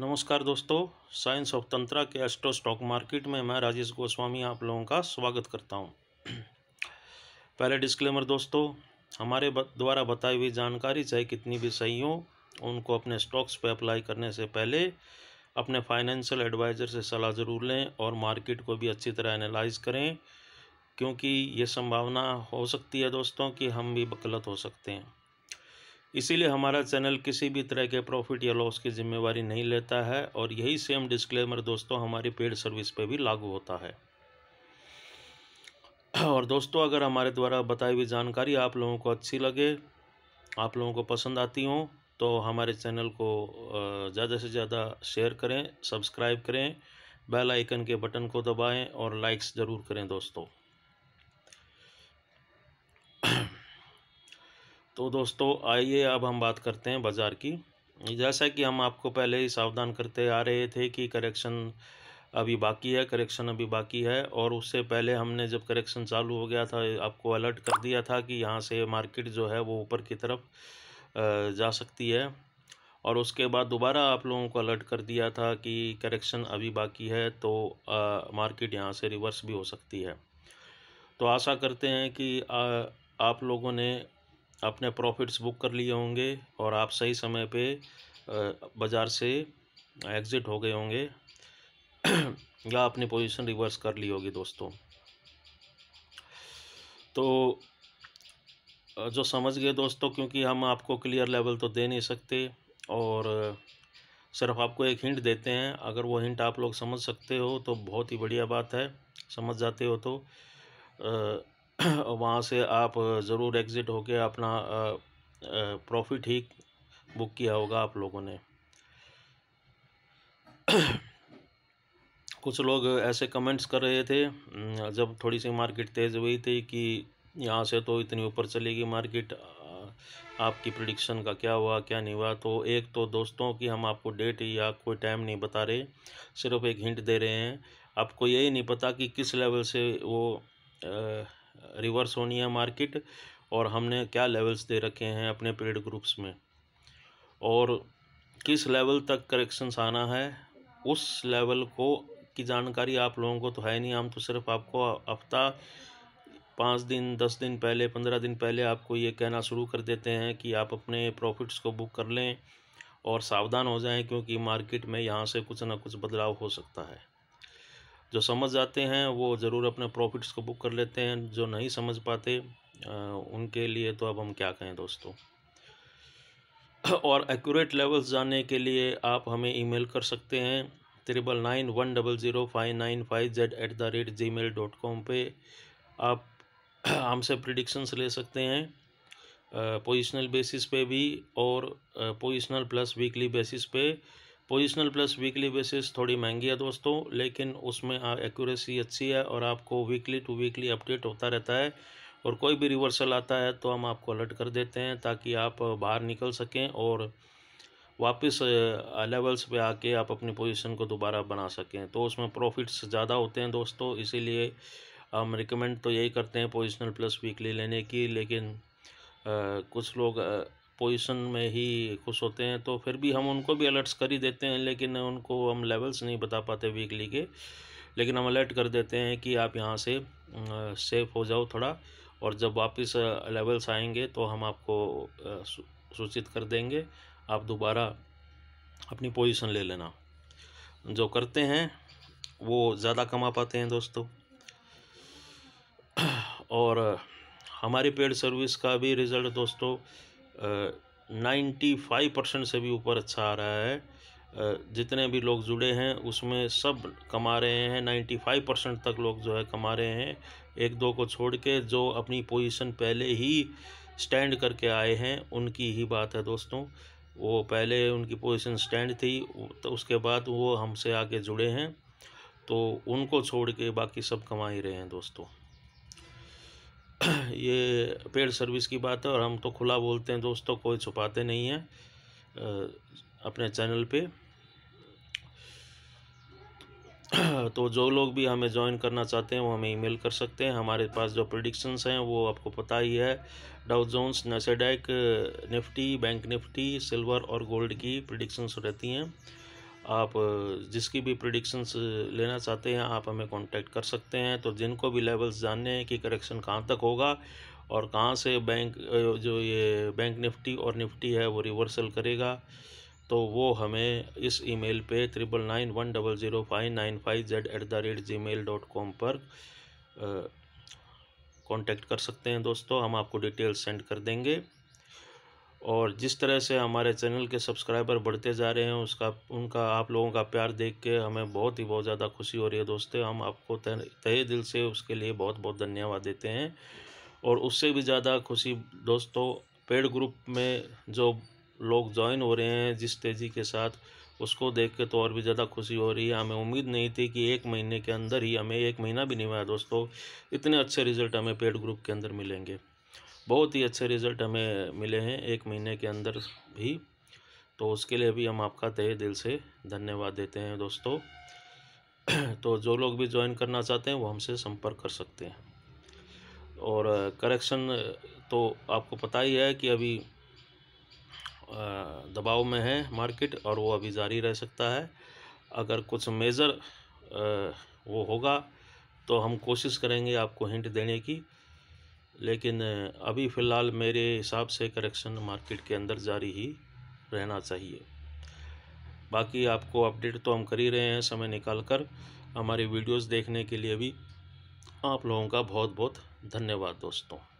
नमस्कार दोस्तों science of tantra के एस्ट्रो स्टॉक मार्केट में मैं राजेश गोस्वामी आप लोगों का स्वागत करता हूं पहले डिस्क्लेमर दोस्तों हमारे द्वारा बताई हुई जानकारी चाहे कितनी भी सही हो उनको अपने स्टॉक्स पर अप्लाई करने से पहले अपने फाइनेंशियल एडवाइज़र से सलाह ज़रूर लें और मार्केट को भी अच्छी तरह एनालाइज करें क्योंकि ये संभावना हो सकती है दोस्तों कि हम भी गलत हो सकते हैं इसीलिए हमारा चैनल किसी भी तरह के प्रॉफिट या लॉस की जिम्मेवारी नहीं लेता है और यही सेम डिस्क्लेमर दोस्तों हमारी पेड सर्विस पे भी लागू होता है और दोस्तों अगर हमारे द्वारा बताई हुई जानकारी आप लोगों को अच्छी लगे आप लोगों को पसंद आती हो तो हमारे चैनल को ज़्यादा से ज़्यादा शेयर करें सब्सक्राइब करें बेल आइकन के बटन को दबाएं और लाइक्स ज़रूर करें दोस्तों तो दोस्तों आइए अब हम बात करते हैं बाज़ार की जैसा कि हम आपको पहले ही सावधान करते आ रहे थे कि करेक्शन अभी बाकी है करेक्शन अभी बाकी है और उससे पहले हमने जब करेक्शन चालू हो गया था आपको अलर्ट कर दिया था कि यहाँ से मार्केट जो है वो ऊपर की तरफ जा सकती है और उसके बाद दोबारा आप लोगों को अलर्ट कर दिया था कि करेक्शन अभी बाकी है तो आ, मार्केट यहाँ से रिवर्स भी हो सकती है तो आशा करते हैं कि आ, आप लोगों ने अपने प्रॉफिट्स बुक कर लिए होंगे और आप सही समय पे बाज़ार से एग्ज़िट हो गए होंगे या अपनी पोजीशन रिवर्स कर ली होगी दोस्तों तो जो समझ गए दोस्तों क्योंकि हम आपको क्लियर लेवल तो दे नहीं सकते और सिर्फ आपको एक हिंट देते हैं अगर वो हिंट आप लोग समझ सकते हो तो बहुत ही बढ़िया बात है समझ जाते हो तो वहाँ से आप ज़रूर एग्ज़िट होके अपना प्रॉफिट ही बुक किया होगा आप लोगों ने कुछ लोग ऐसे कमेंट्स कर रहे थे जब थोड़ी सी मार्केट तेज़ हुई थी कि यहाँ से तो इतनी ऊपर चलेगी मार्केट आपकी प्रडिक्शन का क्या हुआ क्या नहीं हुआ तो एक तो दोस्तों की हम आपको डेट या कोई टाइम नहीं बता रहे सिर्फ एक हिंट दे रहे हैं आपको यही नहीं पता कि किस लेवल से वो रिवर्स होनी है मार्केट और हमने क्या लेवल्स दे रखे हैं अपने पेड ग्रुप्स में और किस लेवल तक करेक्शंस आना है उस लेवल को की जानकारी आप लोगों को तो है नहीं हम तो सिर्फ आपको हफ्ता पाँच दिन दस दिन पहले पंद्रह दिन पहले आपको ये कहना शुरू कर देते हैं कि आप अपने प्रॉफिट्स को बुक कर लें और सावधान हो जाएं क्योंकि मार्केट में यहाँ से कुछ ना कुछ बदलाव हो सकता है जो समझ जाते हैं वो ज़रूर अपने प्रॉफिट्स को बुक कर लेते हैं जो नहीं समझ पाते उनके लिए तो अब हम क्या कहें दोस्तों और एक्यूरेट लेवल्स जानने के लिए आप हमें ईमेल कर सकते हैं triple nine one double zero five nine five Z at the rate Gmail dot com पर आप हमसे प्रिडिक्शंस ले सकते हैं पोजिशनल बेसिस पे भी और पोजिशनल प्लस वीकली बेसिस पे पोजिशनल प्लस वीकली बेसिस थोड़ी महंगी है दोस्तों लेकिन उसमें एक्यूरेसी अच्छी है और आपको वीकली टू वीकली अपडेट होता रहता है और कोई भी रिवर्सल आता है तो हम आपको अलर्ट कर देते हैं ताकि आप बाहर निकल सकें और वापस लेवल्स पे आके आप अपनी पोजीशन को दोबारा बना सकें तो उसमें प्रॉफिट्स ज़्यादा होते हैं दोस्तों इसीलिए हम रिकमेंड तो यही करते हैं पोजिशनल प्लस वीकली लेने की लेकिन आ, कुछ लोग पोजीशन में ही खुश होते हैं तो फिर भी हम उनको भी अलर्ट्स कर ही देते हैं लेकिन उनको हम लेवल्स नहीं बता पाते वीकली के लेकिन हम अलर्ट कर देते हैं कि आप यहाँ से सेफ़ हो जाओ थोड़ा और जब वापस लेवल्स आएंगे तो हम आपको सूचित कर देंगे आप दोबारा अपनी पोजीशन ले लेना जो करते हैं वो ज़्यादा कमा पाते हैं दोस्तों और हमारी पेड सर्विस का भी रिज़ल्ट दोस्तों नाइन्टी फाइव परसेंट से भी ऊपर अच्छा आ रहा है जितने भी लोग जुड़े हैं उसमें सब कमा रहे हैं नाइन्टी फाइव परसेंट तक लोग जो है कमा रहे हैं एक दो को छोड़ के जो अपनी पोजीशन पहले ही स्टैंड करके आए हैं उनकी ही बात है दोस्तों वो पहले उनकी पोजीशन स्टैंड थी तो उसके बाद वो हमसे आके जुड़े हैं तो उनको छोड़ के बाकी सब कमा ही रहे हैं दोस्तों ये पेड सर्विस की बात है और हम तो खुला बोलते हैं दोस्तों कोई छुपाते नहीं हैं अपने चैनल पे तो जो लोग भी हमें ज्वाइन करना चाहते हैं वो हमें ईमेल कर सकते हैं हमारे पास जो प्रडिक्शंस हैं वो आपको पता ही है Dow Jones Nasdaq Nifty bank Nifty silver और गोल्ड की प्रडिक्शंस रहती हैं आप जिसकी भी प्रडिक्शंस लेना चाहते हैं आप हमें कांटेक्ट कर सकते हैं तो जिनको भी लेवल्स जानने हैं कि करेक्शन कहाँ तक होगा और कहाँ से बैंक जो ये बैंक निफ्टी और निफ्टी है वो रिवर्सल करेगा तो वो हमें इस ईमेल पे triple nine one double zero five nine five Z at the rate Gmail dot com पर कॉन्टैक्ट कर सकते हैं दोस्तों हम आपको डिटेल सेंड कर देंगे और जिस तरह से हमारे चैनल के सब्सक्राइबर बढ़ते जा रहे हैं उसका उनका आप लोगों का प्यार देख के हमें बहुत ही बहुत ज़्यादा खुशी हो रही है दोस्तों हम आपको तहे दिल से उसके लिए बहुत बहुत धन्यवाद देते हैं और उससे भी ज़्यादा खुशी दोस्तों पेड ग्रुप में जो लोग ज्वाइन हो रहे हैं जिस तेज़ी के साथ उसको देख के तो और भी ज़्यादा खुशी हो रही है हमें उम्मीद नहीं थी कि एक महीने के अंदर ही हमें एक महीना भी नहीं हुआ दोस्तों इतने अच्छे रिजल्ट हमें पेड ग्रुप के अंदर मिलेंगे बहुत ही अच्छे रिज़ल्ट हमें मिले हैं एक महीने के अंदर भी तो उसके लिए भी हम आपका तहे दिल से धन्यवाद देते हैं दोस्तों तो जो लोग भी ज्वाइन करना चाहते हैं वो हमसे संपर्क कर सकते हैं और करेक्शन तो आपको पता ही है कि अभी दबाव में है मार्केट और वो अभी जारी रह सकता है अगर कुछ मेज़र वो होगा तो हम कोशिश करेंगे आपको हिंट देने की लेकिन अभी फ़िलहाल मेरे हिसाब से करेक्शन मार्केट के अंदर जारी ही रहना चाहिए बाकी आपको अपडेट तो हम कर ही रहे हैं समय निकाल कर हमारी वीडियोस देखने के लिए भी आप लोगों का बहुत बहुत धन्यवाद दोस्तों